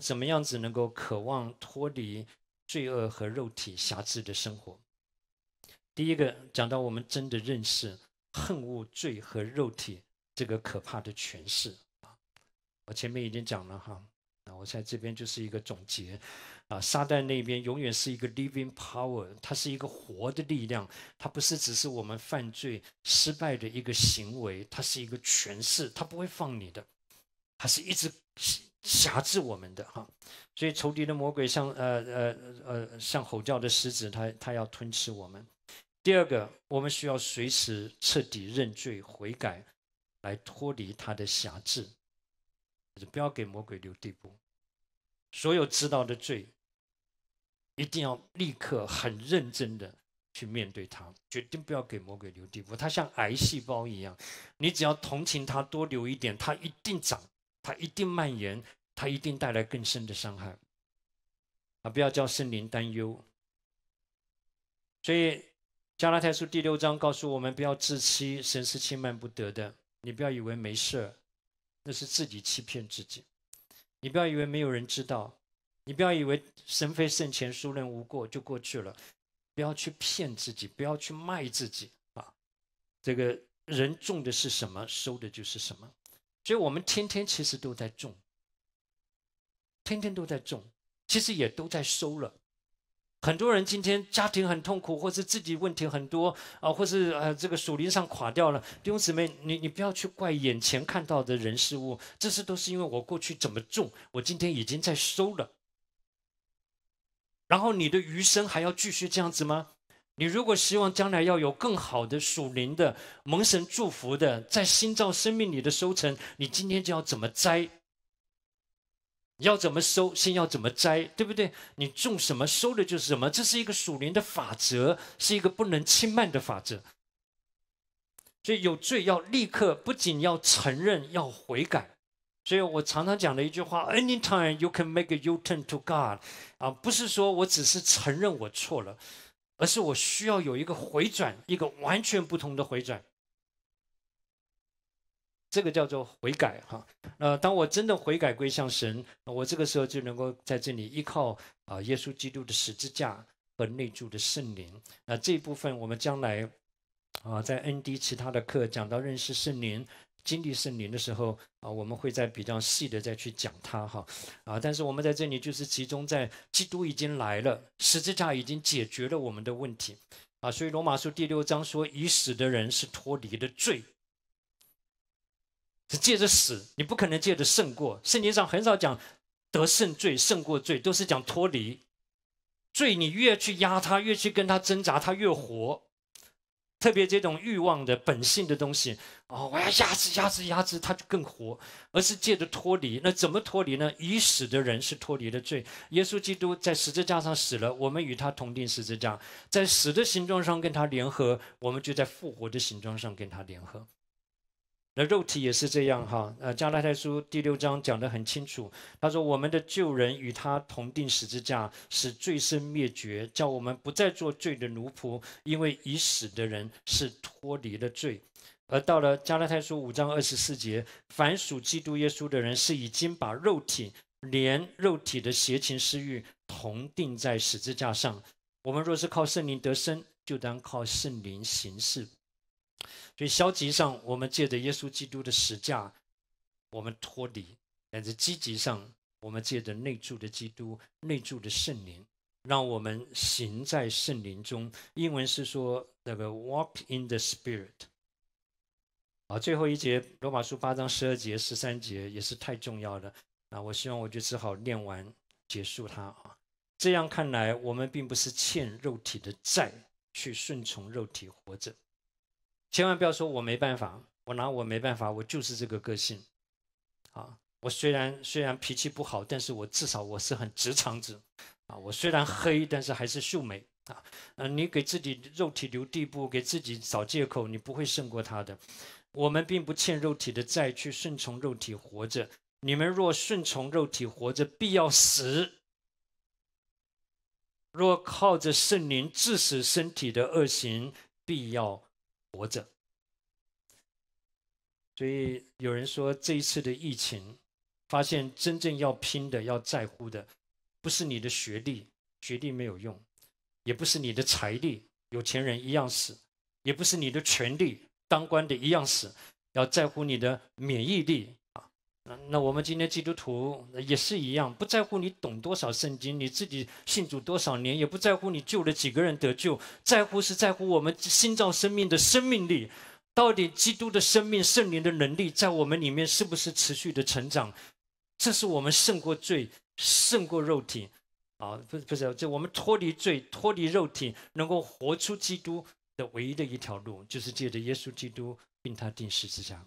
怎么样子能够渴望脱离罪恶和肉体瑕疵的生活？第一个讲到我们真的认识恨恶罪和肉体这个可怕的释啊，我前面已经讲了哈，那我在这边就是一个总结。啊，撒旦那边永远是一个 living power，它是一个活的力量，它不是只是我们犯罪失败的一个行为，它是一个诠释，它不会放你的，它是一直。辖制我们的哈，所以仇敌的魔鬼像呃呃呃像吼叫的狮子，他他要吞吃我们。第二个，我们需要随时彻底认罪悔改，来脱离他的辖制，就不要给魔鬼留地步。所有知道的罪，一定要立刻很认真的去面对他，决定不要给魔鬼留地步。他像癌细胞一样，你只要同情他多留一点，他一定长。它一定蔓延，它一定带来更深的伤害。啊！不要叫圣灵担忧。所以加拉太书第六章告诉我们：不要自欺，神是轻慢不得的。你不要以为没事儿，那是自己欺骗自己；你不要以为没有人知道；你不要以为神非圣贤、孰能无过就过去了。不要去骗自己，不要去卖自己啊！这个人种的是什么，收的就是什么。所以我们天天其实都在种，天天都在种，其实也都在收了。很多人今天家庭很痛苦，或是自己问题很多啊，或是呃这个树林上垮掉了。弟兄姊妹，你你不要去怪眼前看到的人事物，这些都是因为我过去怎么种，我今天已经在收了。然后你的余生还要继续这样子吗？你如果希望将来要有更好的属灵的蒙神祝福的在新造生命里的收成，你今天就要怎么摘？要怎么收，先要怎么摘，对不对？你种什么，收的就是什么，这是一个属灵的法则，是一个不能轻慢的法则。所以有罪要立刻，不仅要承认，要悔改。所以我常常讲的一句话：Anytime you can make a U-turn to God，啊，不是说我只是承认我错了。而是我需要有一个回转，一个完全不同的回转。这个叫做悔改哈。那当我真的悔改归向神，我这个时候就能够在这里依靠啊，耶稣基督的十字架和内住的圣灵。那这一部分我们将来啊，在 N D 其他的课讲到认识圣灵。经历圣灵的时候，啊，我们会在比较细的再去讲它哈，啊，但是我们在这里就是集中在基督已经来了，十字架已经解决了我们的问题，啊，所以罗马书第六章说已死的人是脱离的罪，借着死你不可能借着胜过，圣经上很少讲得胜罪、胜过罪，都是讲脱离罪，你越去压他，越去跟他挣扎，他越活。特别这种欲望的本性的东西，哦，我要压制、压制、压制，它就更活；而是借着脱离，那怎么脱离呢？已死的人是脱离了罪。耶稣基督在十字架上死了，我们与他同定十字架，在死的形状上跟他联合，我们就在复活的形状上跟他联合。那肉体也是这样哈。呃，加拉太书第六章讲得很清楚，他说我们的旧人与他同定十字架，使罪身灭绝，叫我们不再做罪的奴仆，因为已死的人是脱离了罪。而到了加拉太书五章二十四节，凡属基督耶稣的人是已经把肉体连肉体的邪情私欲同定在十字架上。我们若是靠圣灵得生，就当靠圣灵行事。所以消极上，我们借着耶稣基督的十字架，我们脱离；但是积极上，我们借着内住的基督、内住的圣灵，让我们行在圣灵中。英文是说那个 “walk in the spirit”。好，最后一节罗马书八章十二节、十三节也是太重要了那我希望我就只好念完结束它啊。这样看来，我们并不是欠肉体的债，去顺从肉体活着。千万不要说我没办法，我拿我没办法，我就是这个个性，啊，我虽然虽然脾气不好，但是我至少我是很直肠子，啊，我虽然黑，但是还是秀美，啊，嗯，你给自己肉体留地步，给自己找借口，你不会胜过他的。我们并不欠肉体的债，去顺从肉体活着。你们若顺从肉体活着，必要死；若靠着圣灵致使身体的恶行，必要。活着，所以有人说这一次的疫情，发现真正要拼的、要在乎的，不是你的学历，学历没有用；，也不是你的财力，有钱人一样死；，也不是你的权力，当官的一样死。要在乎你的免疫力。那我们今天基督徒也是一样，不在乎你懂多少圣经，你自己信主多少年，也不在乎你救了几个人得救，在乎是在乎我们心造生命的生命力，到底基督的生命、圣灵的能力在我们里面是不是持续的成长？这是我们胜过罪、胜过肉体，啊，不不是，这我们脱离罪、脱离肉体，能够活出基督的唯一的一条路，就是借着耶稣基督并他定十字架。